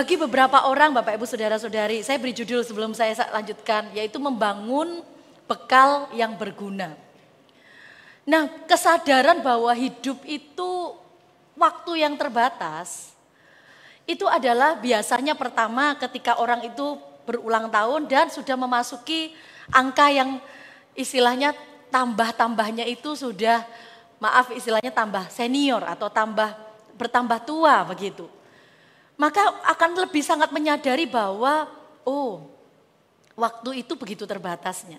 Bagi beberapa orang Bapak Ibu Saudara-saudari, saya beri judul sebelum saya lanjutkan yaitu membangun bekal yang berguna. Nah, kesadaran bahwa hidup itu waktu yang terbatas itu adalah biasanya pertama ketika orang itu berulang tahun dan sudah memasuki angka yang istilahnya tambah-tambahnya itu sudah maaf istilahnya tambah senior atau tambah bertambah tua begitu maka akan lebih sangat menyadari bahwa oh waktu itu begitu terbatasnya.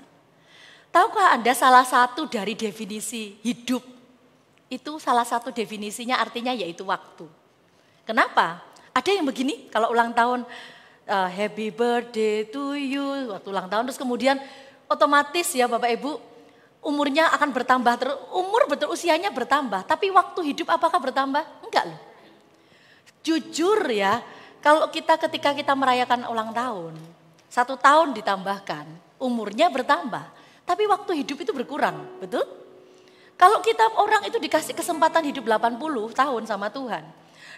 Tahukah Anda salah satu dari definisi hidup itu salah satu definisinya artinya yaitu waktu. Kenapa? Ada yang begini kalau ulang tahun uh, happy birthday to you waktu ulang tahun terus kemudian otomatis ya Bapak Ibu umurnya akan bertambah terus umur betul usianya bertambah tapi waktu hidup apakah bertambah? Enggak loh. Jujur ya, kalau kita ketika kita merayakan ulang tahun, satu tahun ditambahkan, umurnya bertambah. Tapi waktu hidup itu berkurang, betul? Kalau kita orang itu dikasih kesempatan hidup 80 tahun sama Tuhan.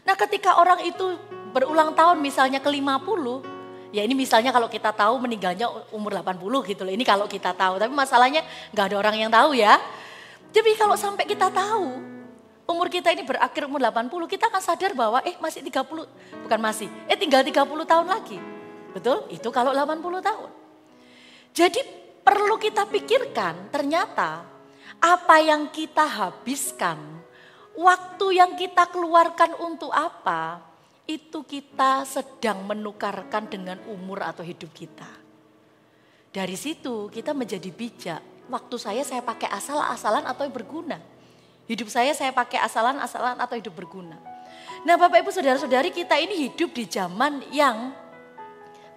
Nah ketika orang itu berulang tahun misalnya ke 50, ya ini misalnya kalau kita tahu meninggalnya umur 80 gitu loh. Ini kalau kita tahu, tapi masalahnya nggak ada orang yang tahu ya. Jadi kalau sampai kita tahu, umur kita ini berakhir umur 80, kita akan sadar bahwa eh masih 30, bukan masih, eh tinggal 30 tahun lagi. Betul? Itu kalau 80 tahun. Jadi perlu kita pikirkan ternyata apa yang kita habiskan, waktu yang kita keluarkan untuk apa, itu kita sedang menukarkan dengan umur atau hidup kita. Dari situ kita menjadi bijak. Waktu saya saya pakai asal-asalan atau yang berguna. Hidup saya saya pakai asalan-asalan atau hidup berguna. Nah Bapak Ibu Saudara-saudari kita ini hidup di zaman yang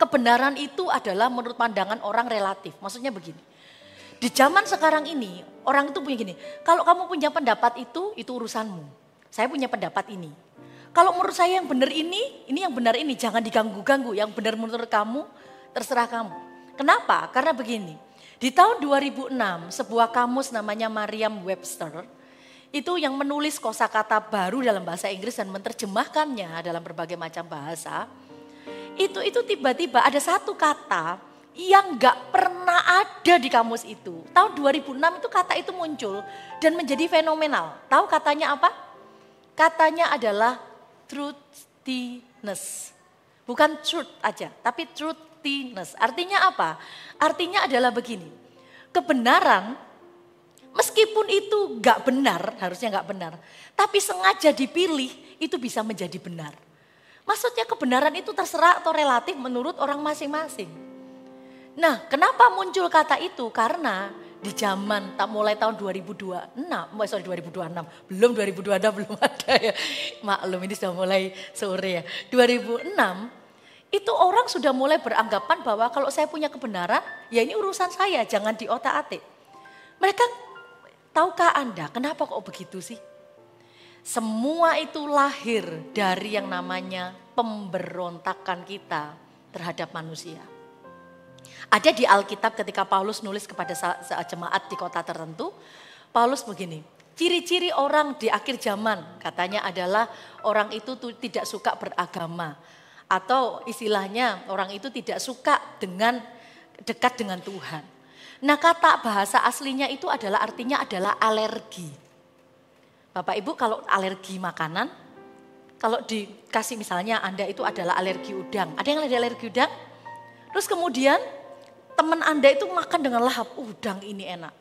kebenaran itu adalah menurut pandangan orang relatif. Maksudnya begini, di zaman sekarang ini orang itu punya gini, kalau kamu punya pendapat itu, itu urusanmu. Saya punya pendapat ini. Kalau menurut saya yang benar ini, ini yang benar ini, jangan diganggu-ganggu. Yang benar menurut kamu, terserah kamu. Kenapa? Karena begini, di tahun 2006 sebuah kamus namanya Mariam Webster itu yang menulis kosakata baru dalam bahasa Inggris dan menerjemahkannya dalam berbagai macam bahasa. Itu itu tiba-tiba ada satu kata yang nggak pernah ada di kamus itu. Tahun 2006 itu kata itu muncul dan menjadi fenomenal. Tahu katanya apa? Katanya adalah truthiness. Bukan truth aja, tapi truthiness. Artinya apa? Artinya adalah begini. Kebenaran Meskipun itu gak benar, harusnya gak benar. Tapi sengaja dipilih, itu bisa menjadi benar. Maksudnya kebenaran itu terserah atau relatif menurut orang masing-masing. Nah kenapa muncul kata itu? Karena di zaman tak mulai tahun 2026, eh, sorry 2026, belum 2026 belum ada ya. Maklum ini sudah mulai sore ya. 2006 itu orang sudah mulai beranggapan bahwa kalau saya punya kebenaran, ya ini urusan saya, jangan diotak-atik. Mereka Tahukah Anda kenapa kok begitu sih? Semua itu lahir dari yang namanya pemberontakan kita terhadap manusia. Ada di Alkitab ketika Paulus nulis kepada jemaat di kota tertentu, Paulus begini, ciri-ciri orang di akhir zaman katanya adalah orang itu tidak suka beragama atau istilahnya orang itu tidak suka dengan dekat dengan Tuhan. Nah kata bahasa aslinya itu adalah artinya adalah alergi. Bapak Ibu kalau alergi makanan, kalau dikasih misalnya Anda itu adalah alergi udang. Ada yang ada alergi udang? Terus kemudian teman Anda itu makan dengan lahap, uh, udang ini enak.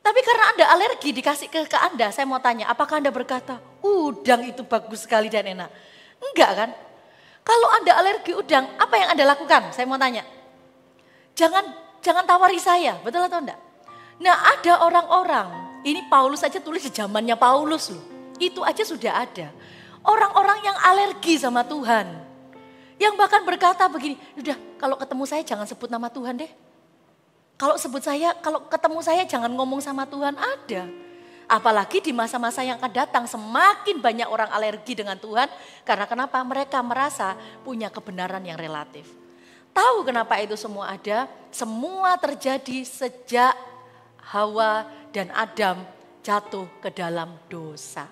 Tapi karena Anda alergi dikasih ke, ke Anda, saya mau tanya, apakah Anda berkata, uh, udang itu bagus sekali dan enak? Enggak kan? Kalau Anda alergi udang, apa yang Anda lakukan? Saya mau tanya. Jangan Jangan tawari saya, betul atau enggak? Nah ada orang-orang, ini Paulus aja tulis di zamannya Paulus loh. Itu aja sudah ada. Orang-orang yang alergi sama Tuhan. Yang bahkan berkata begini, udah kalau ketemu saya jangan sebut nama Tuhan deh. Kalau sebut saya, kalau ketemu saya jangan ngomong sama Tuhan, ada. Apalagi di masa-masa yang akan datang semakin banyak orang alergi dengan Tuhan. Karena kenapa? Mereka merasa punya kebenaran yang relatif tahu kenapa itu semua ada. Semua terjadi sejak Hawa dan Adam jatuh ke dalam dosa.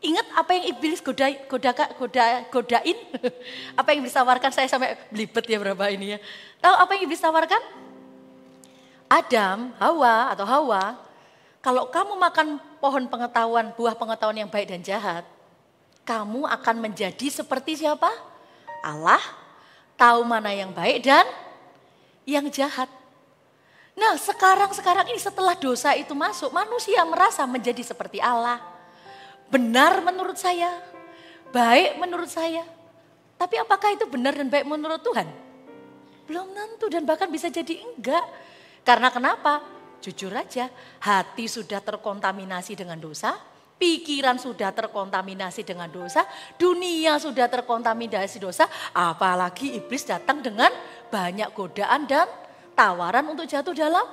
Ingat apa yang iblis goda, goda, goda, godain? apa yang iblis Saya sampai belibet ya berapa ini ya. Tahu apa yang iblis tawarkan? Adam, Hawa atau Hawa, kalau kamu makan pohon pengetahuan, buah pengetahuan yang baik dan jahat, kamu akan menjadi seperti siapa? Allah tahu mana yang baik dan yang jahat. Nah sekarang-sekarang ini setelah dosa itu masuk, manusia merasa menjadi seperti Allah. Benar menurut saya, baik menurut saya. Tapi apakah itu benar dan baik menurut Tuhan? Belum tentu dan bahkan bisa jadi enggak. Karena kenapa? Jujur aja, hati sudah terkontaminasi dengan dosa, pikiran sudah terkontaminasi dengan dosa, dunia sudah terkontaminasi dosa, apalagi iblis datang dengan banyak godaan dan tawaran untuk jatuh dalam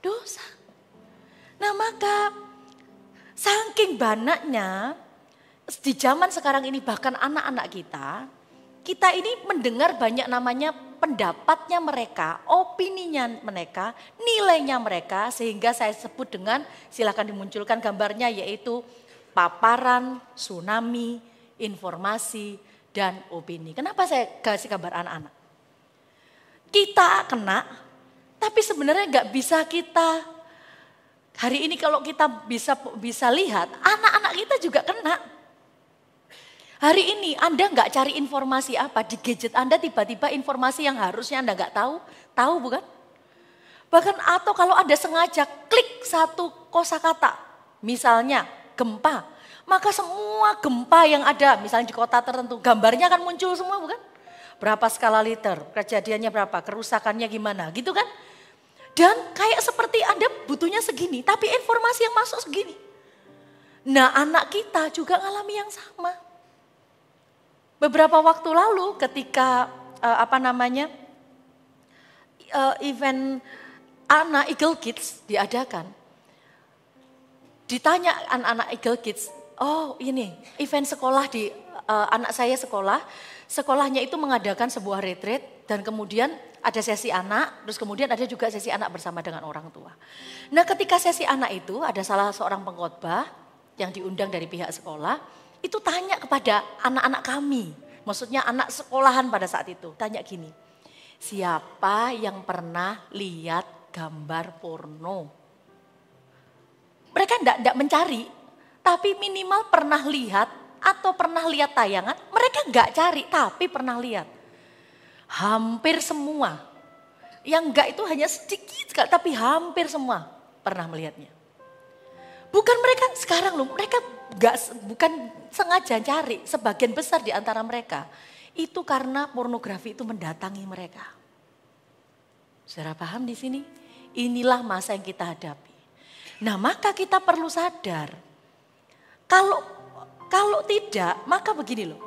dosa. Nah maka saking banyaknya di zaman sekarang ini bahkan anak-anak kita, kita ini mendengar banyak namanya pendapatnya mereka, opininya mereka, nilainya mereka sehingga saya sebut dengan silakan dimunculkan gambarnya yaitu paparan, tsunami, informasi dan opini. Kenapa saya kasih gambar anak-anak? Kita kena, tapi sebenarnya nggak bisa kita hari ini kalau kita bisa bisa lihat anak-anak kita juga kena Hari ini Anda nggak cari informasi apa di gadget Anda tiba-tiba informasi yang harusnya Anda nggak tahu, tahu bukan? Bahkan atau kalau Anda sengaja klik satu kosakata, misalnya gempa, maka semua gempa yang ada misalnya di kota tertentu gambarnya akan muncul semua bukan? Berapa skala liter, kejadiannya berapa, kerusakannya gimana, gitu kan? Dan kayak seperti Anda butuhnya segini, tapi informasi yang masuk segini. Nah anak kita juga ngalami yang sama. Beberapa waktu lalu ketika uh, apa namanya uh, event anak Eagle Kids diadakan, ditanya anak-anak Eagle Kids, oh ini event sekolah di uh, anak saya sekolah, sekolahnya itu mengadakan sebuah retreat dan kemudian ada sesi anak, terus kemudian ada juga sesi anak bersama dengan orang tua. Nah ketika sesi anak itu ada salah seorang pengkhotbah yang diundang dari pihak sekolah, itu tanya kepada anak-anak kami. Maksudnya anak sekolahan pada saat itu. Tanya gini, siapa yang pernah lihat gambar porno? Mereka tidak mencari, tapi minimal pernah lihat atau pernah lihat tayangan. Mereka nggak cari, tapi pernah lihat. Hampir semua. Yang enggak itu hanya sedikit, tapi hampir semua pernah melihatnya. Bukan mereka sekarang loh, mereka gak, bukan sengaja cari sebagian besar di antara mereka. Itu karena pornografi itu mendatangi mereka. Saudara paham di sini? Inilah masa yang kita hadapi. Nah maka kita perlu sadar. Kalau kalau tidak maka begini loh.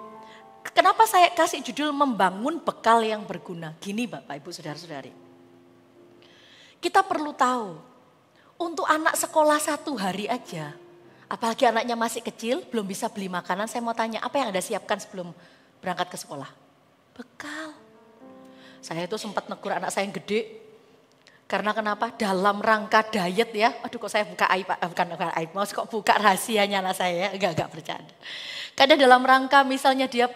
Kenapa saya kasih judul membangun bekal yang berguna? Gini Bapak Ibu Saudara-saudari. Kita perlu tahu untuk anak sekolah satu hari aja Apalagi anaknya masih kecil, belum bisa beli makanan. Saya mau tanya, apa yang Anda siapkan sebelum berangkat ke sekolah? Bekal. Saya itu sempat negur anak saya yang gede. Karena kenapa? Dalam rangka diet ya. Aduh kok saya buka aib, eh, bukan, bukan aib, mau kok buka rahasianya anak saya ya? Enggak, enggak bercanda. Karena dalam rangka misalnya dia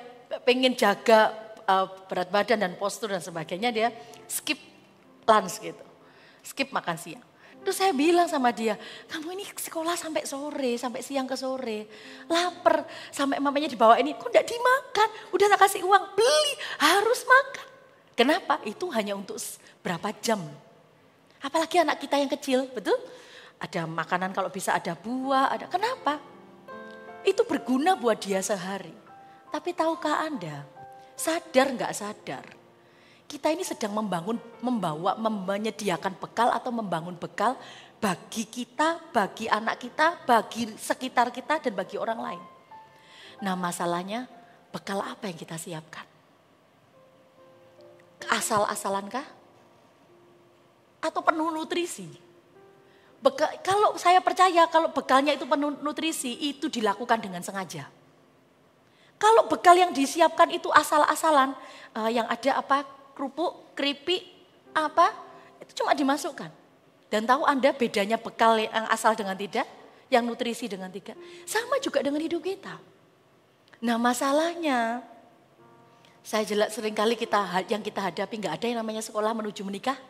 pengen jaga uh, berat badan dan postur dan sebagainya, dia skip lunch gitu. Skip makan siang. Terus saya bilang sama dia, kamu ini sekolah sampai sore, sampai siang ke sore. Laper, sampai mamanya dibawa ini, kok enggak dimakan? Udah tak kasih uang, beli, harus makan. Kenapa? Itu hanya untuk berapa jam. Apalagi anak kita yang kecil, betul? Ada makanan kalau bisa ada buah, ada kenapa? Itu berguna buat dia sehari. Tapi tahukah Anda, sadar nggak sadar, kita ini sedang membangun, membawa, menyediakan bekal atau membangun bekal bagi kita, bagi anak kita, bagi sekitar kita dan bagi orang lain. Nah masalahnya bekal apa yang kita siapkan? Asal-asalankah? Atau penuh nutrisi? Beka, kalau saya percaya kalau bekalnya itu penuh nutrisi itu dilakukan dengan sengaja. Kalau bekal yang disiapkan itu asal-asalan, eh, yang ada apa kerupuk, keripik, apa, itu cuma dimasukkan. Dan tahu Anda bedanya bekal yang asal dengan tidak, yang nutrisi dengan tidak. Sama juga dengan hidup kita. Nah masalahnya, saya jelas seringkali kita yang kita hadapi nggak ada yang namanya sekolah menuju menikah.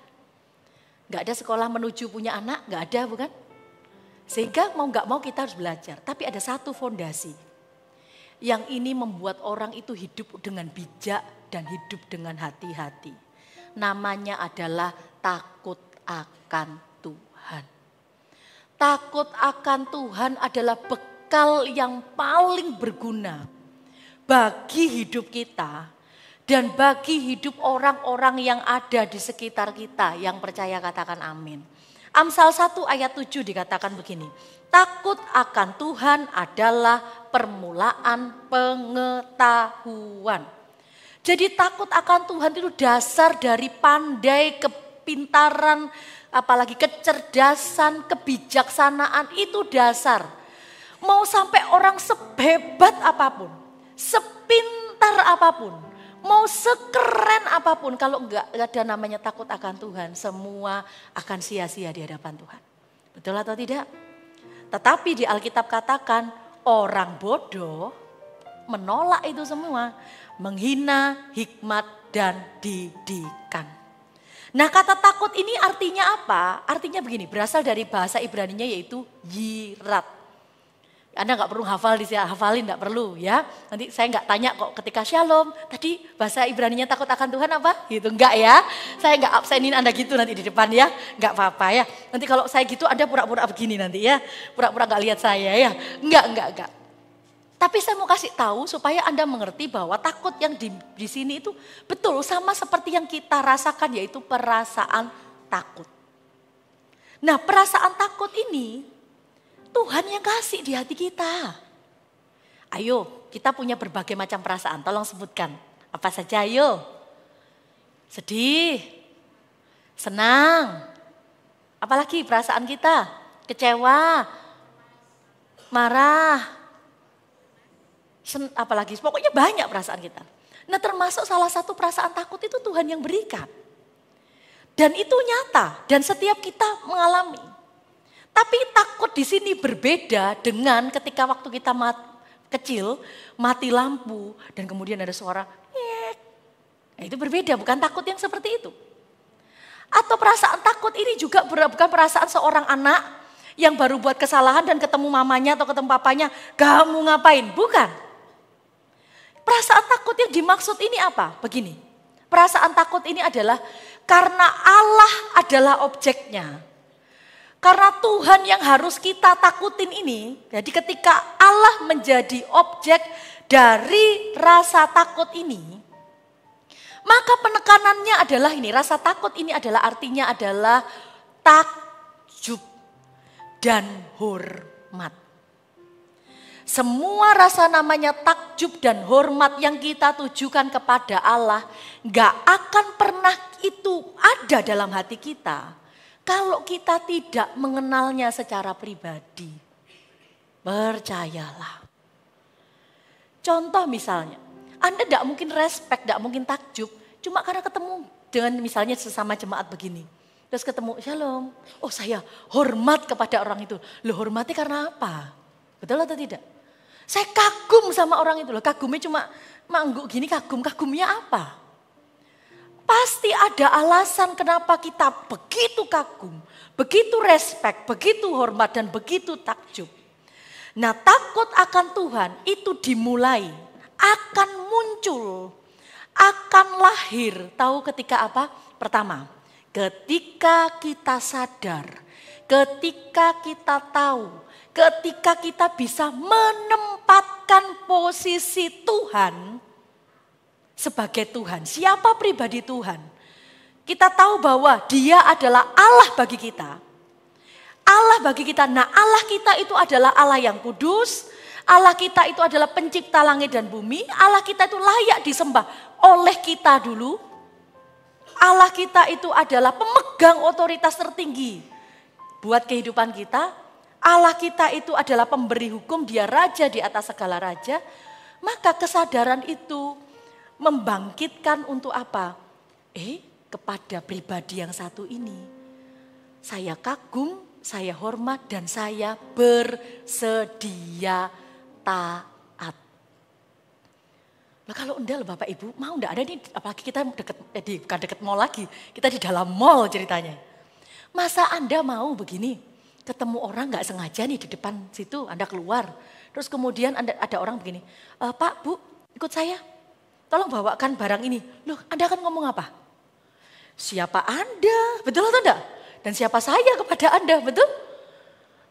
Nggak ada sekolah menuju punya anak, nggak ada bukan? Sehingga mau nggak mau kita harus belajar. Tapi ada satu fondasi. Yang ini membuat orang itu hidup dengan bijak, dan hidup dengan hati-hati. Namanya adalah takut akan Tuhan. Takut akan Tuhan adalah bekal yang paling berguna bagi hidup kita dan bagi hidup orang-orang yang ada di sekitar kita yang percaya katakan amin. Amsal 1 ayat 7 dikatakan begini, takut akan Tuhan adalah permulaan pengetahuan. Jadi takut akan Tuhan itu dasar dari pandai kepintaran, apalagi kecerdasan, kebijaksanaan itu dasar. Mau sampai orang sebebat apapun, sepintar apapun, mau sekeren apapun, kalau enggak, enggak ada namanya takut akan Tuhan, semua akan sia-sia di hadapan Tuhan. Betul atau tidak? Tetapi di Alkitab katakan orang bodoh menolak itu semua, menghina hikmat dan didikan. Nah kata takut ini artinya apa? Artinya begini, berasal dari bahasa Ibrani-nya yaitu yirat. Anda nggak perlu hafal di hafalin nggak perlu ya. Nanti saya nggak tanya kok ketika shalom tadi bahasa Ibrani-nya takut akan Tuhan apa? Gitu nggak ya. Saya nggak absenin Anda gitu nanti di depan ya. Nggak apa-apa ya. Nanti kalau saya gitu Anda pura-pura begini nanti ya. Pura-pura nggak lihat saya ya. nggak nggak nggak. Tapi saya mau kasih tahu supaya Anda mengerti bahwa takut yang di, di sini itu betul sama seperti yang kita rasakan yaitu perasaan takut. Nah perasaan takut ini Tuhan yang kasih di hati kita. Ayo kita punya berbagai macam perasaan tolong sebutkan apa saja ayo. Sedih, senang, apalagi perasaan kita kecewa, marah, apalagi pokoknya banyak perasaan kita. Nah termasuk salah satu perasaan takut itu Tuhan yang berikan. Dan itu nyata dan setiap kita mengalami. Tapi takut di sini berbeda dengan ketika waktu kita mat, kecil mati lampu dan kemudian ada suara Nah, itu berbeda bukan takut yang seperti itu. Atau perasaan takut ini juga bukan perasaan seorang anak yang baru buat kesalahan dan ketemu mamanya atau ketemu papanya, kamu ngapain? Bukan. Perasaan takut yang dimaksud ini apa? Begini, perasaan takut ini adalah karena Allah adalah objeknya. Karena Tuhan yang harus kita takutin ini, jadi ketika Allah menjadi objek dari rasa takut ini, maka penekanannya adalah ini, rasa takut ini adalah artinya adalah takjub dan hormat. Semua rasa namanya takjub dan hormat yang kita tujukan kepada Allah nggak akan pernah itu ada dalam hati kita kalau kita tidak mengenalnya secara pribadi. Percayalah. Contoh misalnya, Anda tidak mungkin respect, tidak mungkin takjub cuma karena ketemu dengan misalnya sesama jemaat begini. Terus ketemu, shalom. Oh saya hormat kepada orang itu. Loh hormati karena apa? Betul atau tidak? Saya kagum sama orang itu loh. Kagumnya cuma mangguk gini kagum. Kagumnya apa? Pasti ada alasan kenapa kita begitu kagum, begitu respek, begitu hormat dan begitu takjub. Nah takut akan Tuhan itu dimulai, akan muncul, akan lahir. Tahu ketika apa? Pertama, ketika kita sadar, ketika kita tahu ketika kita bisa menempatkan posisi Tuhan sebagai Tuhan. Siapa pribadi Tuhan? Kita tahu bahwa Dia adalah Allah bagi kita. Allah bagi kita. Nah, Allah kita itu adalah Allah yang kudus. Allah kita itu adalah pencipta langit dan bumi. Allah kita itu layak disembah oleh kita dulu. Allah kita itu adalah pemegang otoritas tertinggi buat kehidupan kita Allah kita itu adalah pemberi hukum, dia raja di atas segala raja, maka kesadaran itu membangkitkan untuk apa? Eh, kepada pribadi yang satu ini. Saya kagum, saya hormat dan saya bersedia taat. Nah, kalau endal Bapak Ibu mau enggak ada nih apalagi kita deket eh, di, bukan deket mall lagi, kita di dalam mall ceritanya. Masa Anda mau begini? ketemu orang nggak sengaja nih di depan situ, Anda keluar. Terus kemudian anda, ada orang begini, e, Pak, Bu, ikut saya. Tolong bawakan barang ini. Loh, Anda akan ngomong apa? Siapa Anda? Betul atau enggak? Dan siapa saya kepada Anda, betul?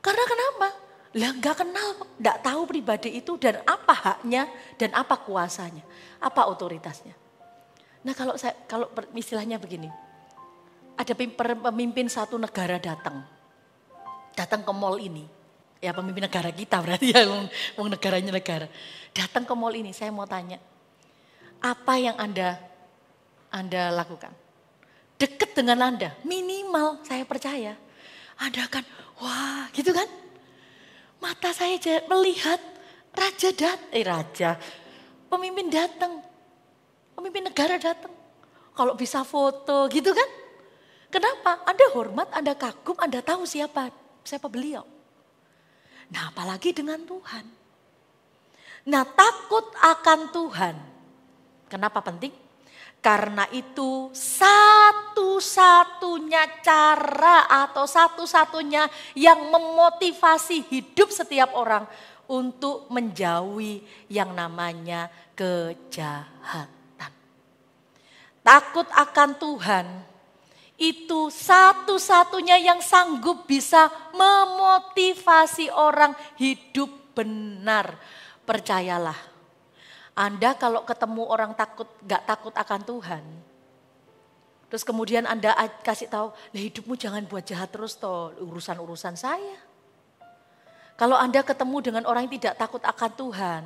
Karena kenapa? Lah enggak kenal, enggak tahu pribadi itu dan apa haknya dan apa kuasanya, apa otoritasnya. Nah kalau saya, kalau istilahnya begini, ada pemimpin satu negara datang, datang ke mall ini. Ya pemimpin negara kita berarti ya, wong negaranya negara. Datang ke mall ini, saya mau tanya. Apa yang Anda Anda lakukan? Dekat dengan Anda, minimal saya percaya. Anda akan, wah gitu kan? Mata saya melihat raja dat, eh raja, pemimpin datang, pemimpin negara datang. Kalau bisa foto gitu kan? Kenapa? Anda hormat, Anda kagum, Anda tahu siapa siapa beliau. Nah apalagi dengan Tuhan. Nah takut akan Tuhan. Kenapa penting? Karena itu satu-satunya cara atau satu-satunya yang memotivasi hidup setiap orang untuk menjauhi yang namanya kejahatan. Takut akan Tuhan itu satu-satunya yang sanggup bisa memotivasi orang hidup benar. Percayalah, Anda kalau ketemu orang takut, gak takut akan Tuhan. Terus kemudian Anda kasih tahu, nah hidupmu jangan buat jahat terus toh, urusan-urusan saya. Kalau Anda ketemu dengan orang yang tidak takut akan Tuhan,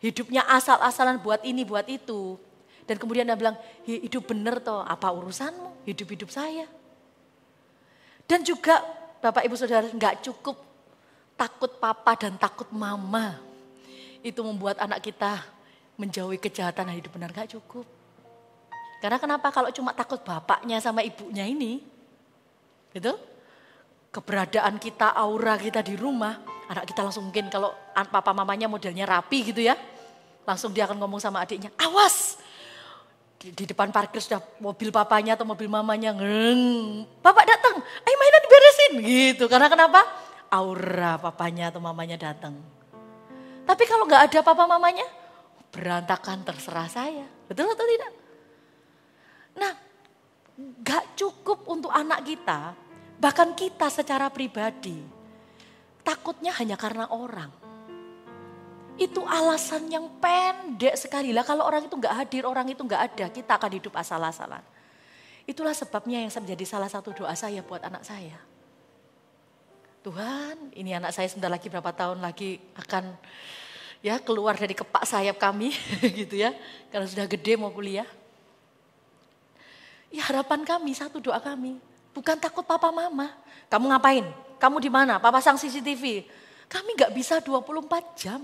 hidupnya asal-asalan buat ini, buat itu, dan kemudian dia bilang, hidup benar toh, apa urusanmu, hidup-hidup saya. Dan juga Bapak Ibu Saudara nggak cukup takut papa dan takut mama. Itu membuat anak kita menjauhi kejahatan dan hidup benar nggak cukup. Karena kenapa kalau cuma takut bapaknya sama ibunya ini, gitu? Keberadaan kita, aura kita di rumah, anak kita langsung mungkin kalau papa mamanya modelnya rapi gitu ya, langsung dia akan ngomong sama adiknya, awas di, di depan parkir sudah mobil papanya atau mobil mamanya ngeng, bapak datang, ayo mainan diberesin gitu. Karena kenapa? Aura papanya atau mamanya datang. Tapi kalau nggak ada papa mamanya, berantakan terserah saya. Betul atau tidak? Nah, nggak cukup untuk anak kita, bahkan kita secara pribadi, takutnya hanya karena orang. Itu alasan yang pendek sekali lah. Kalau orang itu nggak hadir, orang itu nggak ada, kita akan hidup asal-asalan. Itulah sebabnya yang menjadi salah satu doa saya buat anak saya. Tuhan, ini anak saya sebentar lagi berapa tahun lagi akan ya keluar dari kepak sayap kami gitu ya. Karena sudah gede mau kuliah. Ya harapan kami, satu doa kami. Bukan takut papa mama. Kamu ngapain? Kamu di mana? Papa sang CCTV. Kami nggak bisa 24 jam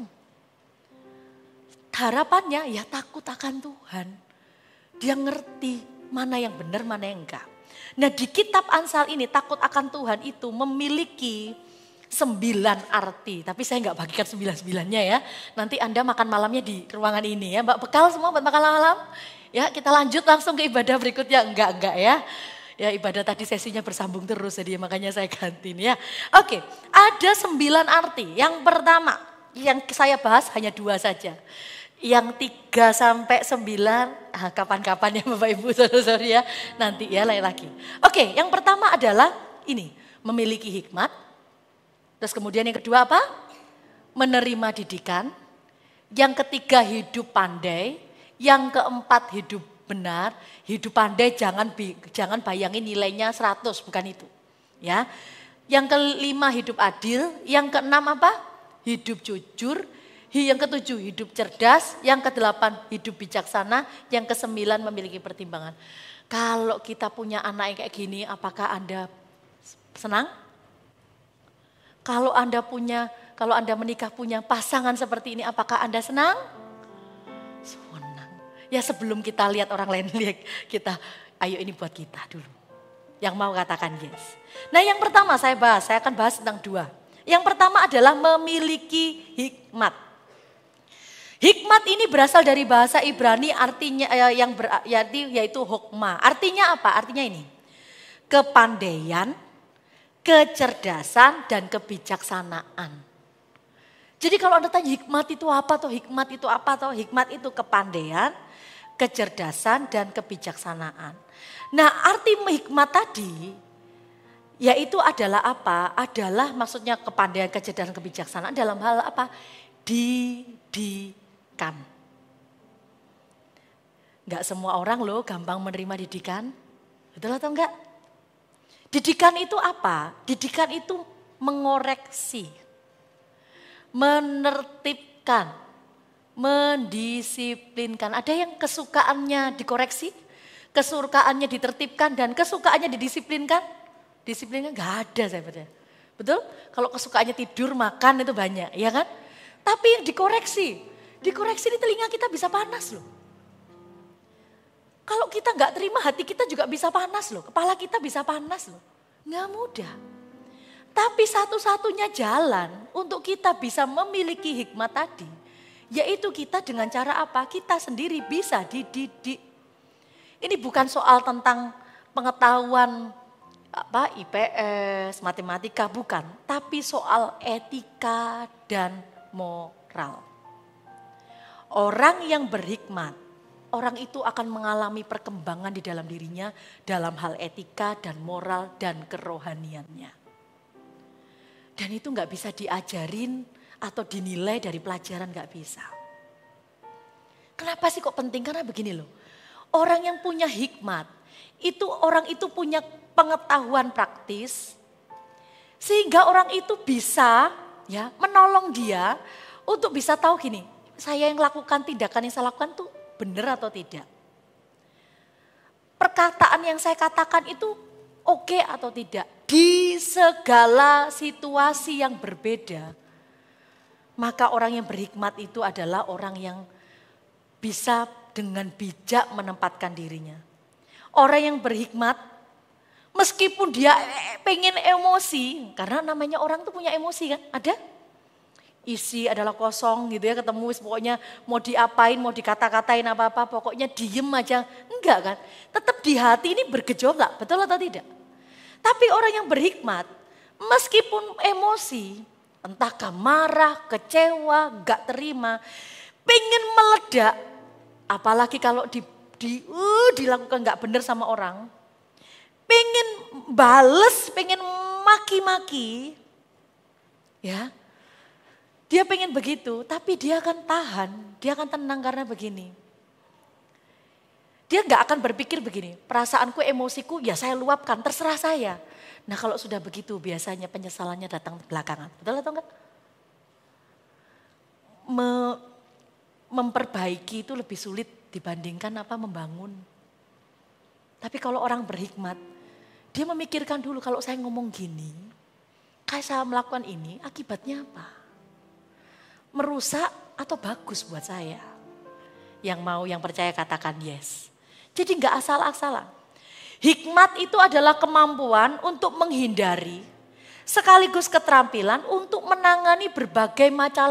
harapannya ya takut akan Tuhan. Dia ngerti mana yang benar, mana yang enggak. Nah di kitab Ansal ini takut akan Tuhan itu memiliki sembilan arti. Tapi saya enggak bagikan sembilan-sembilannya ya. Nanti Anda makan malamnya di ruangan ini ya. Mbak bekal semua buat makan malam. Ya kita lanjut langsung ke ibadah berikutnya. Enggak, enggak ya. Ya ibadah tadi sesinya bersambung terus jadi makanya saya gantiin ya. Oke, ada sembilan arti. Yang pertama, yang saya bahas hanya dua saja yang 3 sampai 9 ah, kapan-kapan ya Bapak Ibu saudara ya nanti ya lain lagi. Oke, yang pertama adalah ini, memiliki hikmat. Terus kemudian yang kedua apa? Menerima didikan. Yang ketiga hidup pandai, yang keempat hidup benar, hidup pandai jangan jangan bayangin nilainya 100 bukan itu. Ya. Yang kelima hidup adil, yang keenam apa? Hidup jujur, Hi yang ketujuh hidup cerdas, yang kedelapan hidup bijaksana, yang kesembilan memiliki pertimbangan. Kalau kita punya anak yang kayak gini, apakah Anda senang? Kalau Anda punya, kalau Anda menikah punya pasangan seperti ini, apakah Anda senang? Senang. Ya sebelum kita lihat orang lain lihat kita, ayo ini buat kita dulu. Yang mau katakan yes. Nah yang pertama saya bahas, saya akan bahas tentang dua. Yang pertama adalah memiliki hikmat. Hikmat ini berasal dari bahasa Ibrani artinya eh, yang ber, eh, yaitu hokma. Artinya apa? Artinya ini. Kepandaian, kecerdasan dan kebijaksanaan. Jadi kalau Anda tanya hikmat itu apa toh? Hikmat itu apa toh? Hikmat itu kepandaian, kecerdasan dan kebijaksanaan. Nah, arti hikmat tadi yaitu adalah apa? Adalah maksudnya kepandaian, kecerdasan, kebijaksanaan dalam hal apa? Di di didikan. Enggak semua orang loh gampang menerima didikan. Betul atau enggak? Didikan itu apa? Didikan itu mengoreksi, menertibkan, mendisiplinkan. Ada yang kesukaannya dikoreksi, kesukaannya ditertibkan, dan kesukaannya didisiplinkan. Disiplinnya nggak ada saya percaya. Betul? Kalau kesukaannya tidur, makan itu banyak, ya kan? Tapi yang dikoreksi, Dikoreksi di telinga kita bisa panas loh. Kalau kita nggak terima hati kita juga bisa panas loh. Kepala kita bisa panas loh. Nggak mudah. Tapi satu-satunya jalan untuk kita bisa memiliki hikmat tadi. Yaitu kita dengan cara apa? Kita sendiri bisa dididik. Ini bukan soal tentang pengetahuan apa IPS, matematika bukan, tapi soal etika dan moral. Orang yang berhikmat, orang itu akan mengalami perkembangan di dalam dirinya dalam hal etika dan moral dan kerohaniannya. Dan itu nggak bisa diajarin atau dinilai dari pelajaran nggak bisa. Kenapa sih kok penting? Karena begini loh, orang yang punya hikmat itu orang itu punya pengetahuan praktis sehingga orang itu bisa ya menolong dia untuk bisa tahu gini saya yang lakukan tindakan yang saya lakukan tuh benar atau tidak. Perkataan yang saya katakan itu oke okay atau tidak. Di segala situasi yang berbeda, maka orang yang berhikmat itu adalah orang yang bisa dengan bijak menempatkan dirinya. Orang yang berhikmat meskipun dia eh, eh, pengen emosi, karena namanya orang tuh punya emosi kan, ada? isi adalah kosong gitu ya ketemu pokoknya mau diapain mau dikata-katain apa-apa pokoknya diem aja enggak kan tetap di hati ini bergejolak betul atau tidak tapi orang yang berhikmat meskipun emosi entah marah kecewa gak terima pengen meledak apalagi kalau di, di uh, dilakukan nggak benar sama orang pengen bales pengen maki-maki ya dia pengen begitu, tapi dia akan tahan, dia akan tenang karena begini. Dia nggak akan berpikir begini, perasaanku, emosiku, ya saya luapkan, terserah saya. Nah kalau sudah begitu biasanya penyesalannya datang belakangan, betul atau enggak? Me, memperbaiki itu lebih sulit dibandingkan apa membangun. Tapi kalau orang berhikmat, dia memikirkan dulu kalau saya ngomong gini, kayak saya melakukan ini, akibatnya apa? merusak atau bagus buat saya. Yang mau, yang percaya katakan yes. Jadi nggak asal-asalan. Hikmat itu adalah kemampuan untuk menghindari sekaligus keterampilan untuk menangani berbagai macam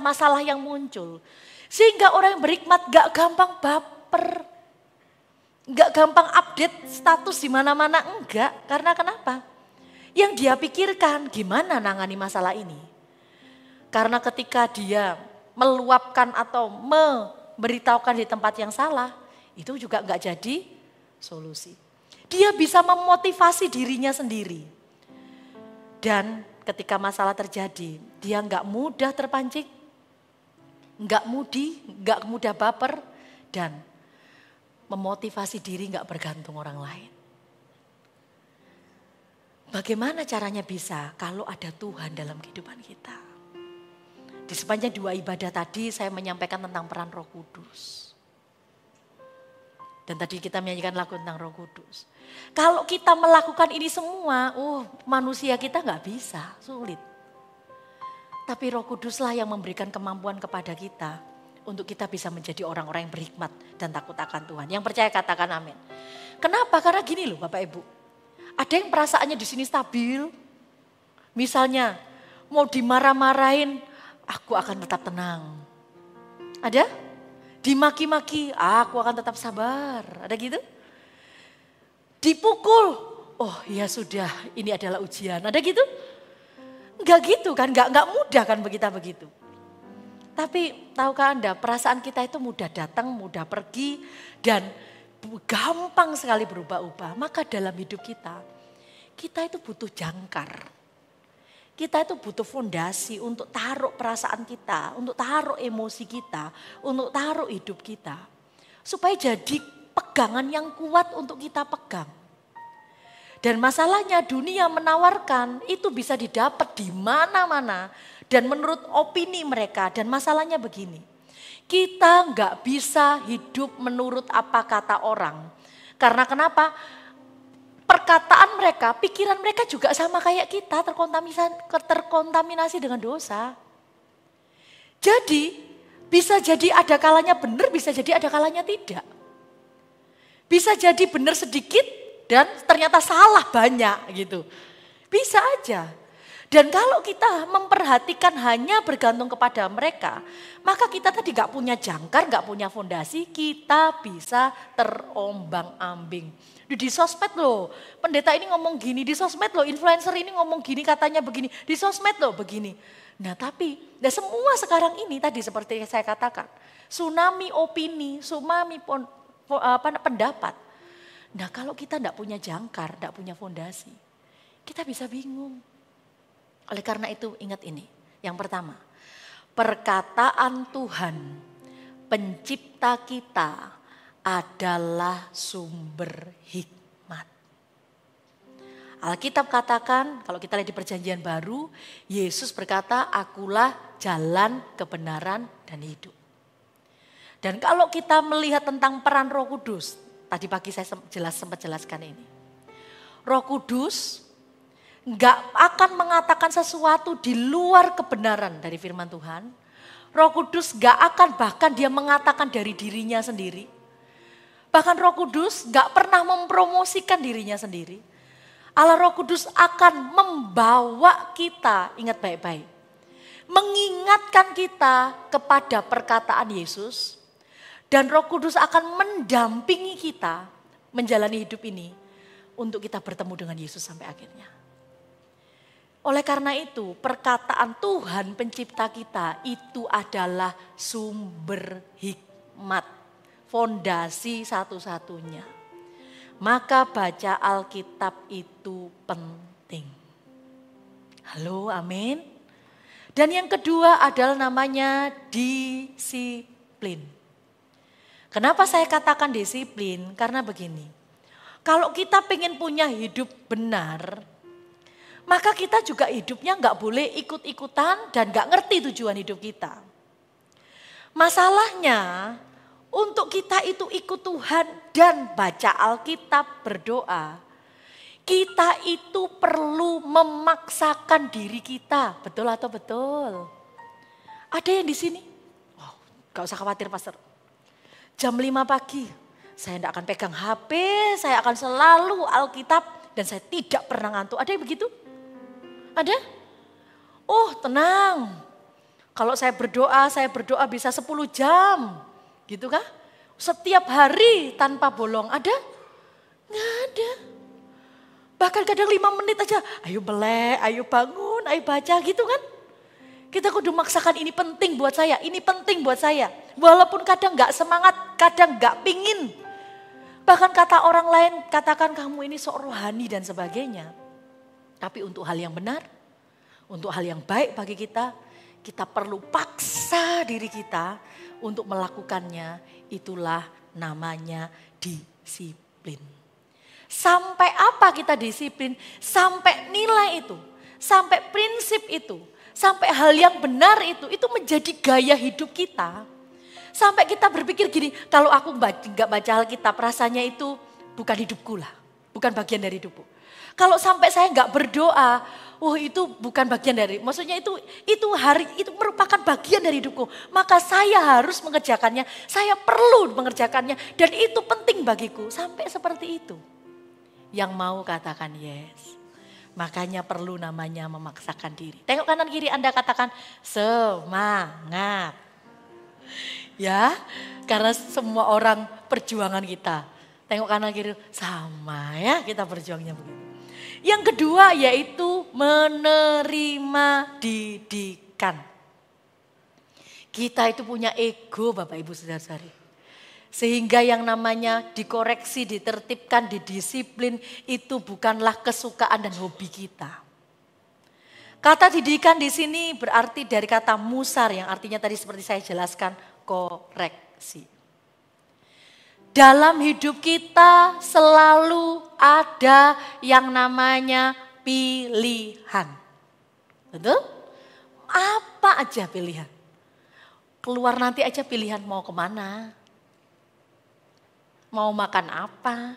masalah yang muncul. Sehingga orang yang berhikmat gak gampang baper. Gak gampang update status di mana-mana enggak. Karena kenapa? Yang dia pikirkan gimana nangani masalah ini. Karena ketika dia meluapkan atau memberitahukan di tempat yang salah, itu juga nggak jadi solusi. Dia bisa memotivasi dirinya sendiri. Dan ketika masalah terjadi, dia nggak mudah terpancing, nggak mudi, nggak mudah baper, dan memotivasi diri nggak bergantung orang lain. Bagaimana caranya bisa kalau ada Tuhan dalam kehidupan kita? Di sepanjang dua ibadah tadi saya menyampaikan tentang peran roh kudus. Dan tadi kita menyanyikan lagu tentang roh kudus. Kalau kita melakukan ini semua, uh manusia kita nggak bisa, sulit. Tapi roh kuduslah yang memberikan kemampuan kepada kita untuk kita bisa menjadi orang-orang yang berhikmat dan takut akan Tuhan. Yang percaya katakan amin. Kenapa? Karena gini loh Bapak Ibu. Ada yang perasaannya di sini stabil. Misalnya mau dimarah-marahin aku akan tetap tenang. Ada? Dimaki-maki, aku akan tetap sabar. Ada gitu? Dipukul, oh ya sudah ini adalah ujian. Ada gitu? Enggak gitu kan, enggak, enggak mudah kan begitu begitu. Tapi tahukah Anda perasaan kita itu mudah datang, mudah pergi dan gampang sekali berubah-ubah. Maka dalam hidup kita, kita itu butuh jangkar. Kita itu butuh fondasi untuk taruh perasaan kita, untuk taruh emosi kita, untuk taruh hidup kita. Supaya jadi pegangan yang kuat untuk kita pegang. Dan masalahnya dunia menawarkan itu bisa didapat di mana-mana dan menurut opini mereka dan masalahnya begini. Kita nggak bisa hidup menurut apa kata orang. Karena kenapa? perkataan mereka, pikiran mereka juga sama kayak kita terkontaminasi, terkontaminasi dengan dosa. Jadi bisa jadi ada kalanya benar, bisa jadi ada kalanya tidak. Bisa jadi benar sedikit dan ternyata salah banyak gitu. Bisa aja. Dan kalau kita memperhatikan hanya bergantung kepada mereka, maka kita tadi gak punya jangkar, gak punya fondasi, kita bisa terombang ambing di di sosmed loh. Pendeta ini ngomong gini, di sosmed loh. Influencer ini ngomong gini, katanya begini, di sosmed loh begini. Nah tapi, nah semua sekarang ini tadi seperti yang saya katakan. Tsunami opini, tsunami pon, pon, apa, pendapat. Nah kalau kita tidak punya jangkar, tidak punya fondasi, kita bisa bingung. Oleh karena itu ingat ini, yang pertama. Perkataan Tuhan pencipta kita adalah sumber hikmat. Alkitab katakan, kalau kita lihat di perjanjian baru, Yesus berkata, akulah jalan kebenaran dan hidup. Dan kalau kita melihat tentang peran roh kudus, tadi pagi saya jelas sempat jelaskan ini. Roh kudus nggak akan mengatakan sesuatu di luar kebenaran dari firman Tuhan. Roh Kudus nggak akan bahkan dia mengatakan dari dirinya sendiri. Bahkan Roh Kudus gak pernah mempromosikan dirinya sendiri. Allah Roh Kudus akan membawa kita, ingat baik-baik. Mengingatkan kita kepada perkataan Yesus. Dan Roh Kudus akan mendampingi kita menjalani hidup ini. Untuk kita bertemu dengan Yesus sampai akhirnya. Oleh karena itu, perkataan Tuhan Pencipta kita itu adalah sumber hikmat fondasi satu-satunya. Maka baca Alkitab itu penting. Halo, amin. Dan yang kedua adalah namanya disiplin. Kenapa saya katakan disiplin? Karena begini, kalau kita ingin punya hidup benar, maka kita juga hidupnya nggak boleh ikut-ikutan dan nggak ngerti tujuan hidup kita. Masalahnya untuk kita itu ikut Tuhan dan baca Alkitab berdoa. Kita itu perlu memaksakan diri kita. Betul atau betul? Ada yang di sini? Oh, gak usah khawatir pastor. Jam 5 pagi, saya tidak akan pegang HP, saya akan selalu Alkitab dan saya tidak pernah ngantuk. Ada yang begitu? Ada? Oh tenang, kalau saya berdoa, saya berdoa bisa 10 jam. Gitu kah? Setiap hari tanpa bolong ada? Nggak ada. Bahkan kadang lima menit aja, ayo belek, ayo bangun, ayo baca gitu kan. Kita kudu maksakan ini penting buat saya, ini penting buat saya. Walaupun kadang nggak semangat, kadang nggak pingin. Bahkan kata orang lain, katakan kamu ini sok rohani dan sebagainya. Tapi untuk hal yang benar, untuk hal yang baik bagi kita, kita perlu paksa diri kita untuk melakukannya, itulah namanya disiplin. Sampai apa kita disiplin? Sampai nilai itu, sampai prinsip itu, sampai hal yang benar itu, itu menjadi gaya hidup kita. Sampai kita berpikir gini, kalau aku nggak baca Alkitab rasanya itu bukan hidupku lah, bukan bagian dari hidupku. Kalau sampai saya nggak berdoa, Oh itu bukan bagian dari, maksudnya itu itu hari itu merupakan bagian dari hidupku. Maka saya harus mengerjakannya, saya perlu mengerjakannya dan itu penting bagiku. Sampai seperti itu. Yang mau katakan yes. Makanya perlu namanya memaksakan diri. Tengok kanan kiri Anda katakan semangat. Ya, karena semua orang perjuangan kita. Tengok kanan kiri sama ya kita berjuangnya begitu. Yang kedua yaitu menerima didikan. Kita itu punya ego Bapak Ibu Saudara-saudari. Sehingga yang namanya dikoreksi, ditertibkan, didisiplin itu bukanlah kesukaan dan hobi kita. Kata didikan di sini berarti dari kata musar yang artinya tadi seperti saya jelaskan koreksi dalam hidup kita selalu ada yang namanya pilihan. Betul? Apa aja pilihan? Keluar nanti aja pilihan mau kemana. Mau makan apa.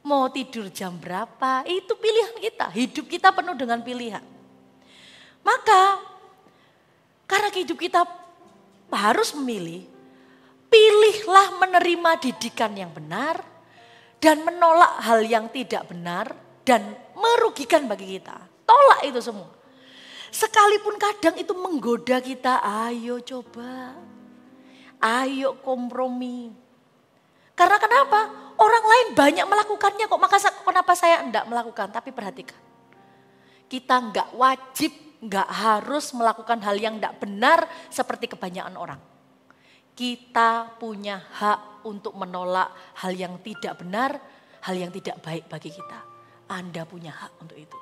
Mau tidur jam berapa. Itu pilihan kita. Hidup kita penuh dengan pilihan. Maka karena hidup kita harus memilih Pilihlah menerima didikan yang benar dan menolak hal yang tidak benar dan merugikan bagi kita. Tolak itu semua. Sekalipun kadang itu menggoda kita, ayo coba. Ayo kompromi. Karena kenapa? Orang lain banyak melakukannya kok, maka kenapa saya enggak melakukan? Tapi perhatikan. Kita enggak wajib, enggak harus melakukan hal yang enggak benar seperti kebanyakan orang kita punya hak untuk menolak hal yang tidak benar, hal yang tidak baik bagi kita. Anda punya hak untuk itu.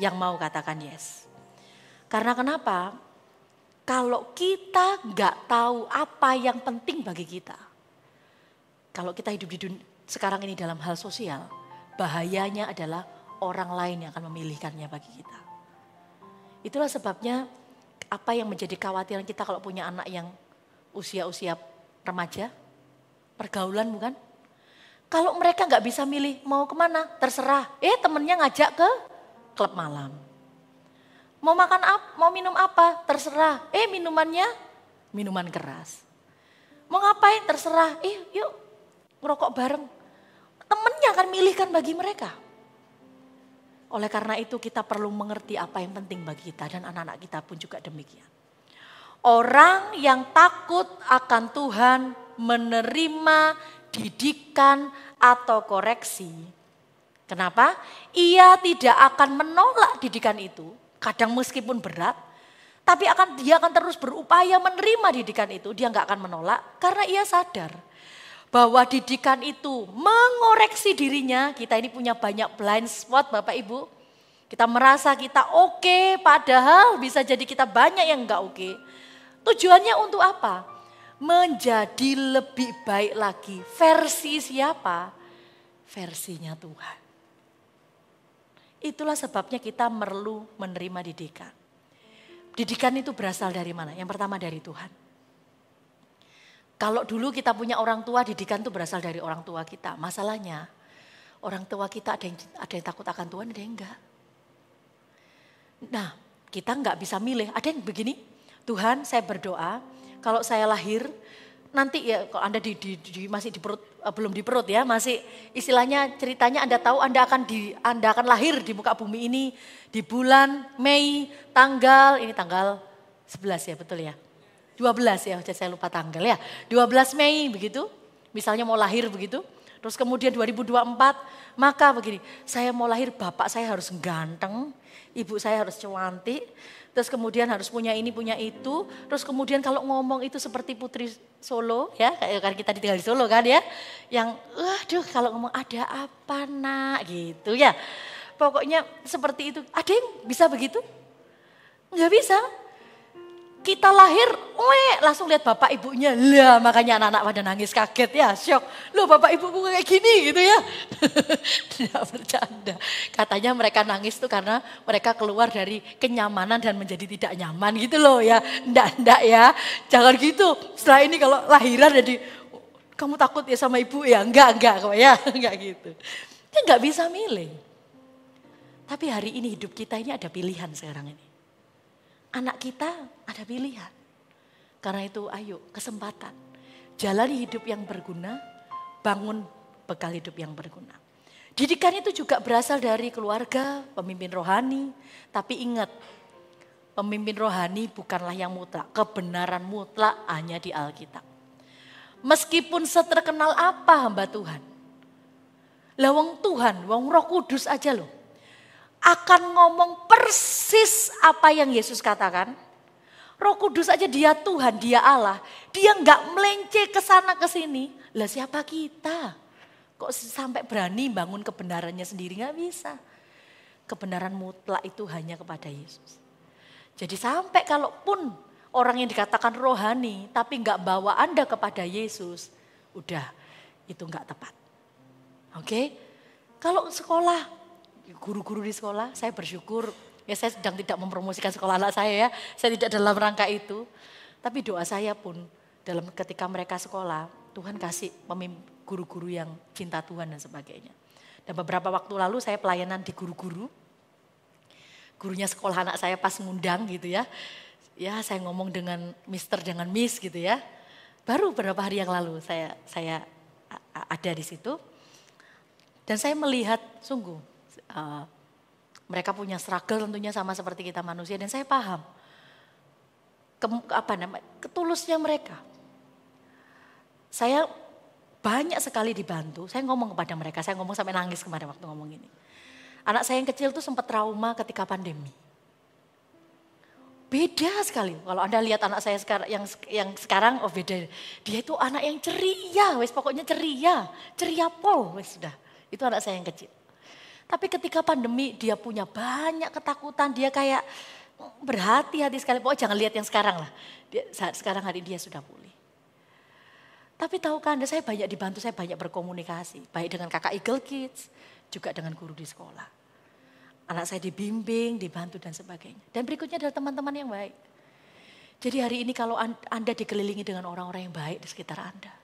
Yang mau katakan yes. Karena kenapa? Kalau kita nggak tahu apa yang penting bagi kita, kalau kita hidup di dunia sekarang ini dalam hal sosial, bahayanya adalah orang lain yang akan memilihkannya bagi kita. Itulah sebabnya apa yang menjadi khawatiran kita kalau punya anak yang usia-usia remaja, pergaulan bukan? Kalau mereka nggak bisa milih mau kemana, terserah. Eh temennya ngajak ke klub malam. Mau makan apa, mau minum apa, terserah. Eh minumannya minuman keras. Mau ngapain, terserah. Eh yuk ngerokok bareng. Temennya akan milihkan bagi mereka. Oleh karena itu kita perlu mengerti apa yang penting bagi kita dan anak-anak kita pun juga demikian. Orang yang takut akan Tuhan menerima didikan atau koreksi. Kenapa? Ia tidak akan menolak didikan itu, kadang meskipun berat, tapi akan dia akan terus berupaya menerima didikan itu, dia nggak akan menolak karena ia sadar bahwa didikan itu mengoreksi dirinya. Kita ini punya banyak blind spot Bapak Ibu. Kita merasa kita oke okay, padahal bisa jadi kita banyak yang nggak oke. Okay Tujuannya untuk apa? Menjadi lebih baik lagi. Versi siapa? Versinya Tuhan. Itulah sebabnya kita perlu menerima didikan. Didikan itu berasal dari mana? Yang pertama dari Tuhan. Kalau dulu kita punya orang tua, didikan itu berasal dari orang tua kita. Masalahnya, orang tua kita ada yang, ada yang takut akan Tuhan, ada yang enggak. Nah, kita enggak bisa milih. Ada yang begini, Tuhan saya berdoa kalau saya lahir nanti ya kalau Anda di, di, di masih di perut eh, belum di perut ya, masih istilahnya ceritanya Anda tahu Anda akan di Anda akan lahir di muka bumi ini di bulan Mei tanggal ini tanggal 11 ya betul ya. 12 ya, saya lupa tanggal ya. 12 Mei begitu. Misalnya mau lahir begitu. Terus kemudian 2024 maka begini, saya mau lahir bapak saya harus ganteng, ibu saya harus cantik, terus kemudian harus punya ini, punya itu, terus kemudian kalau ngomong itu seperti Putri Solo ya, kayak kan kita ditinggal di Solo kan ya, yang aduh kalau ngomong ada apa nak gitu ya. Pokoknya seperti itu, ada yang bisa begitu? Enggak bisa, kita lahir, we, langsung lihat bapak ibunya. Lah, makanya anak-anak pada nangis kaget ya, syok. Loh bapak ibu kayak gini gitu ya. Tidak bercanda. Katanya mereka nangis tuh karena mereka keluar dari kenyamanan dan menjadi tidak nyaman gitu loh ya. Ndak-ndak ya. Jangan gitu. Setelah ini kalau lahiran jadi kamu takut ya sama ibu ya? Enggak, enggak kok ya, enggak gitu. Dia enggak bisa milih. Tapi hari ini hidup kita ini ada pilihan sekarang ini anak kita ada pilihan. Karena itu ayo kesempatan. Jalani hidup yang berguna, bangun bekal hidup yang berguna. Didikan itu juga berasal dari keluarga, pemimpin rohani. Tapi ingat, pemimpin rohani bukanlah yang mutlak. Kebenaran mutlak hanya di Alkitab. Meskipun seterkenal apa hamba Tuhan. Lawang Tuhan, wong roh kudus aja loh akan ngomong persis apa yang Yesus katakan. Roh Kudus aja dia Tuhan, dia Allah. Dia nggak melenceh ke sana ke sini. Lah siapa kita? Kok sampai berani bangun kebenarannya sendiri nggak bisa. Kebenaran mutlak itu hanya kepada Yesus. Jadi sampai kalaupun orang yang dikatakan rohani tapi nggak bawa Anda kepada Yesus, udah itu nggak tepat. Oke? Okay? Kalau sekolah guru-guru di sekolah, saya bersyukur ya saya sedang tidak mempromosikan sekolah anak saya ya, saya tidak dalam rangka itu. Tapi doa saya pun dalam ketika mereka sekolah, Tuhan kasih guru-guru yang cinta Tuhan dan sebagainya. Dan beberapa waktu lalu saya pelayanan di guru-guru, gurunya sekolah anak saya pas ngundang gitu ya. Ya saya ngomong dengan mister, dengan miss gitu ya. Baru beberapa hari yang lalu saya saya ada di situ. Dan saya melihat sungguh Eh, mereka punya struggle tentunya sama seperti kita manusia dan saya paham ke, apa namanya ketulusnya mereka. Saya banyak sekali dibantu. Saya ngomong kepada mereka, saya ngomong sampai nangis kemarin waktu ngomong ini. Anak saya yang kecil tuh sempat trauma ketika pandemi. Beda sekali. Kalau Anda lihat anak saya sekarang yang yang sekarang oh beda. Dia itu anak yang ceria, wes pokoknya ceria, ceria pol wes sudah. Itu anak saya yang kecil. Tapi ketika pandemi dia punya banyak ketakutan, dia kayak oh, berhati-hati sekali. Pokoknya jangan lihat yang sekarang lah. Dia, saat sekarang hari dia sudah pulih. Tapi tahukah Anda saya banyak dibantu, saya banyak berkomunikasi. Baik dengan kakak Eagle Kids, juga dengan guru di sekolah. Anak saya dibimbing, dibantu dan sebagainya. Dan berikutnya adalah teman-teman yang baik. Jadi hari ini kalau Anda dikelilingi dengan orang-orang yang baik di sekitar Anda.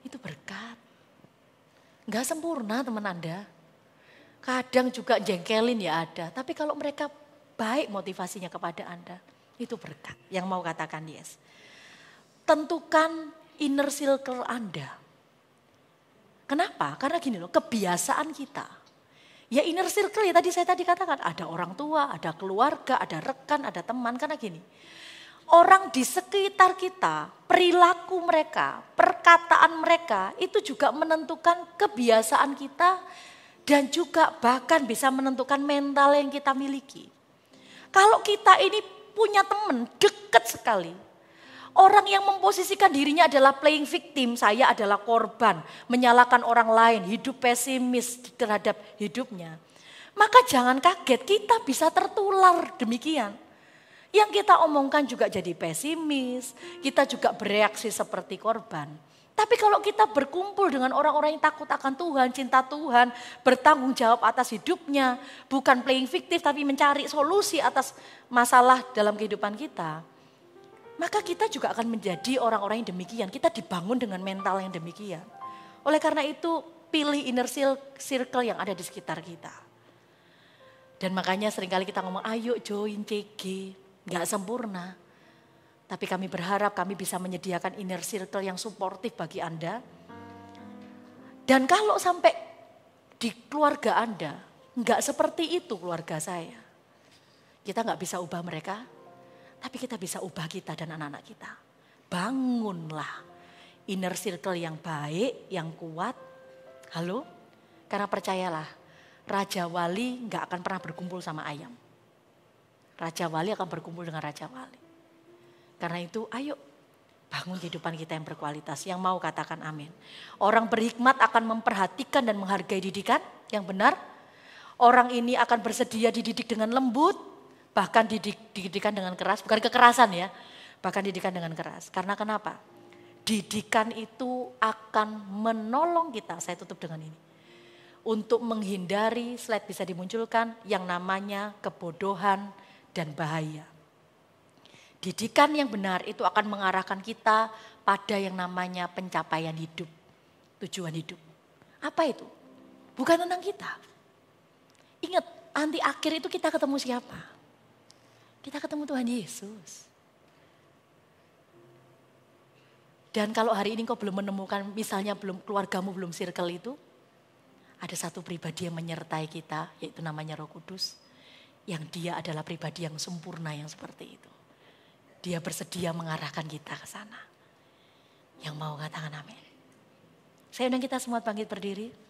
Itu berkat. Enggak sempurna teman Anda kadang juga jengkelin ya ada. Tapi kalau mereka baik motivasinya kepada Anda, itu berkat yang mau katakan yes. Tentukan inner circle Anda. Kenapa? Karena gini loh, kebiasaan kita. Ya inner circle ya tadi saya tadi katakan, ada orang tua, ada keluarga, ada rekan, ada teman, karena gini. Orang di sekitar kita, perilaku mereka, perkataan mereka itu juga menentukan kebiasaan kita dan juga bahkan bisa menentukan mental yang kita miliki. Kalau kita ini punya teman dekat sekali, Orang yang memposisikan dirinya adalah playing victim, saya adalah korban, menyalahkan orang lain, hidup pesimis terhadap hidupnya. Maka jangan kaget, kita bisa tertular demikian. Yang kita omongkan juga jadi pesimis, kita juga bereaksi seperti korban. Tapi kalau kita berkumpul dengan orang-orang yang takut akan Tuhan, cinta Tuhan, bertanggung jawab atas hidupnya, bukan playing fiktif tapi mencari solusi atas masalah dalam kehidupan kita, maka kita juga akan menjadi orang-orang yang demikian. Kita dibangun dengan mental yang demikian. Oleh karena itu, pilih inner circle yang ada di sekitar kita. Dan makanya seringkali kita ngomong, ayo join CG. Gak sempurna, tapi kami berharap kami bisa menyediakan inner circle yang suportif bagi Anda. Dan kalau sampai di keluarga Anda, enggak seperti itu keluarga saya. Kita enggak bisa ubah mereka, tapi kita bisa ubah kita dan anak-anak kita. Bangunlah inner circle yang baik, yang kuat. Halo? Karena percayalah, Raja Wali enggak akan pernah berkumpul sama ayam. Raja Wali akan berkumpul dengan Raja Wali. Karena itu ayo bangun kehidupan kita yang berkualitas. Yang mau katakan amin. Orang berhikmat akan memperhatikan dan menghargai didikan yang benar. Orang ini akan bersedia dididik dengan lembut, bahkan didik, didikan dengan keras, bukan kekerasan ya, bahkan didikan dengan keras. Karena kenapa? Didikan itu akan menolong kita, saya tutup dengan ini. Untuk menghindari slide bisa dimunculkan yang namanya kebodohan dan bahaya. Didikan yang benar itu akan mengarahkan kita pada yang namanya pencapaian hidup, tujuan hidup. Apa itu? Bukan tentang kita. Ingat, anti akhir itu kita ketemu siapa? Kita ketemu Tuhan Yesus. Dan kalau hari ini kau belum menemukan, misalnya belum keluargamu belum circle itu, ada satu pribadi yang menyertai kita, yaitu namanya Roh Kudus, yang dia adalah pribadi yang sempurna yang seperti itu. Dia bersedia mengarahkan kita ke sana. Yang mau katakan amin. Saya undang kita semua bangkit berdiri.